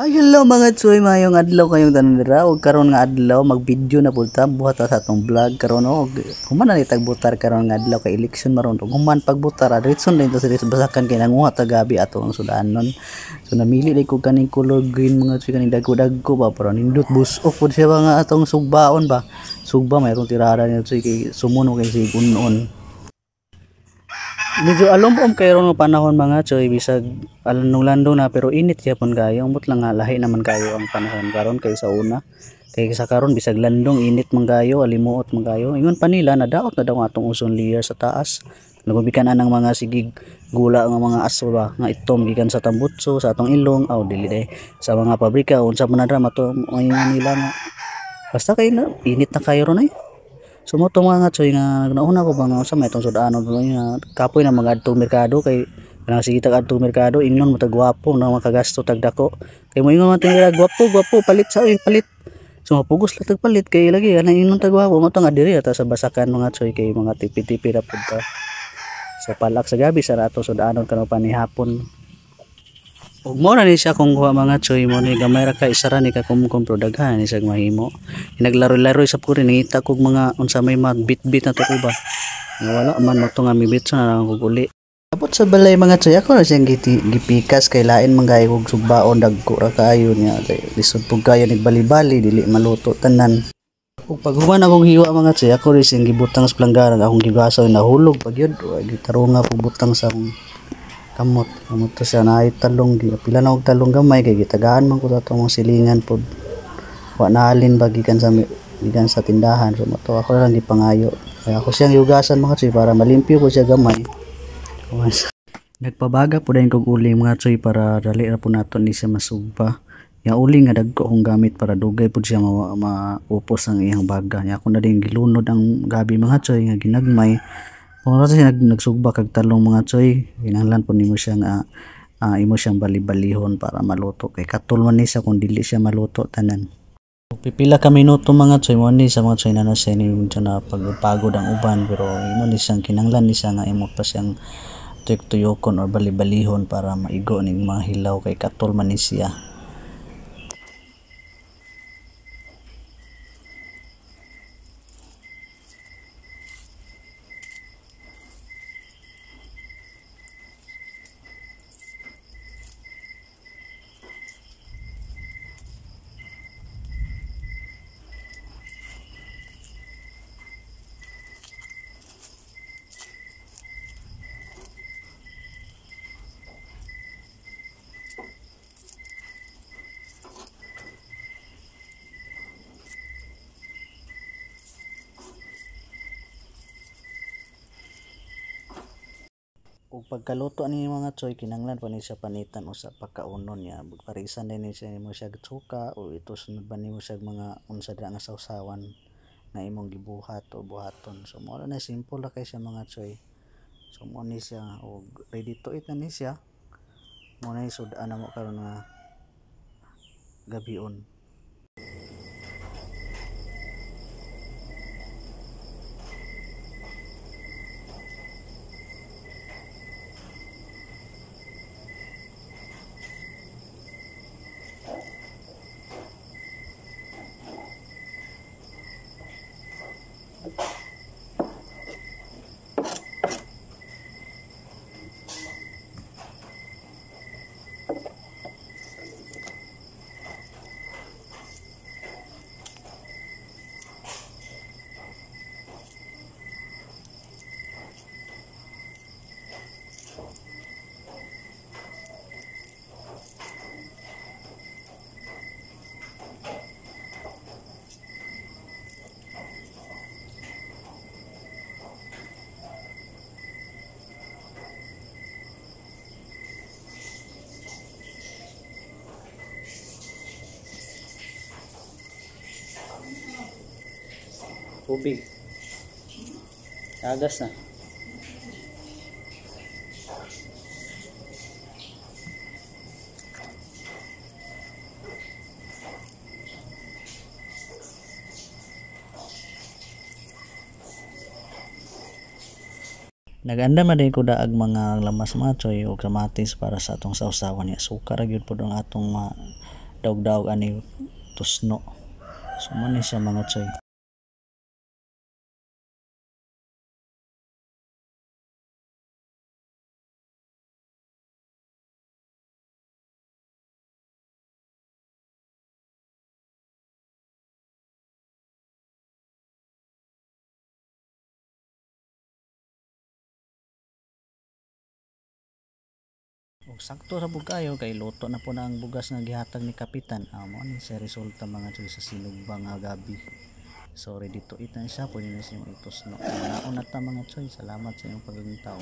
Ay, hello mga tsuy, mayong adlaw kayong tanandara. Huwag karon nga adlaw, mag-video na pulta, buhat sa atong vlog. Karon, o, human na itagbutar karon nga adlaw kay election maron. Huwag human pagbutar, adritson na ito sa basakan kay nanguha tagabi ato ang sudanon. So, namili na ko kaning color green mga tsuy, kaning dagko-dagko ba, pero nindot busok po siya ba nga atong sugbaon ba. Sugba, may mayroong tirada nito tsuy kay sumuno kay sigun-on. Medyo alom-om kayo ng panahon mga choy bisag alanulando na pero init yapon kayo but lang lahi naman kayo ang panahon karon kay sa una kay sa karon bisag landong init man kayo alimuot man kayo ingon pa nila na daot na daw atong uson layer sa taas nagubikan na ng mga sigig gula nga mga aswa nga itom gikan sa tambutso sa atong ilong aw dili day sa mga pabrika unsa man na mato nila nga basta kay na init na kayo ron ay eh. So mo tong mga choy na nauna ko bang sa may tong sudano na ah, kapoy na magadtong merkado kay kanang sige tag adtong merkado ingon matag gwapo na makagasto tag dako. Kay mo ingon man tingira gwapo gwapo palit sa palit. So mapugos lang tag palit kay lagi ana ingon tag gwapo mo tong adiri ata sa basakan mga choy kay mga tipi-tipi ra pud ta. So palak sa gabi sa rato sudano kanu pa ni hapon ug mo na ni siya kung kuha mga choy mo ni gamay ra ka isara ni ka kumkum daghan ni sag mahimo inaglaro laro sa puri nangita kog mga unsa may magbitbit na tuko ba nga wala man mo to nga mibit sa na kog uli sa balay mga choy ako na siyang gipikas kay lain mga kog sugbaon dagko ra kaayo niya kay lisod pug kayo ni bali dili maluto tanan Kung paghuman akong hiwa mga choy ako rin siyang gibutang sa planggaran akong gigasaw nahulog pag yun gitarunga nga butang sa akong kamot kamot to siya na ay pila na og talong gamay kay gitagaan man ko sa tong silingan pod wa na alin bagikan sa gikan sa tindahan so mato ako lang di pangayo kaya ako siyang yugasan mga tsoy para malimpyo ko siya gamay nagpabaga po dayon kog uli mga tsoy para dali ra po nato ni siya masugba Ya uli nga dagko kong gamit para dugay pud siya maupos ma ang iyang baga. Ya ako na din gilunod ang gabi mga tsoy nga ginagmay kung sa ano siya nagsugba kag talong mga tsoy, kinahanglan po nimo siyang uh, ah, uh, imo siyang balibalihon para maluto kay katulman man ni sa kung dili siya maluto tanan. Pipila ka minuto mga tsoy mo ni sa mga tsoy na nasa ni na pagpagod ang uban pero imo ni siyang kinanglan ni siya nga imo pa siyang tuyok-tuyokon or balibalihon para maigo ning mga hilaw kay katulman man ni siya. ug pagkaluto ni mga choy kinanglan pa ni siya panitan o sa pagkaunon niya parisan din ni siya mo siya tsuka o ito sunod ba nimo siya mga unsa dira nga sawsawan na imong gibuhat o buhaton so mo na simple ra kay siya mga choy so mo ni siya og ready to eat na ni mo na isud ana mo karon nga gabion tubig agas na Naganda man din ko daag mga lamas machoy o kamatis para sa atong sausawan niya. Sukar gyud po ang atong mga daog-daog ani tusno. So man siya mga choy. ug sakto sa bugayo kay luto na po na ang bugas nga gihatag ni kapitan amo ah, ni sa resulta mga choy sa sinugbang nga gabi sorry dito itan siya po nila sa imong itusno nauna ta mga choy salamat sa imong pagduntaw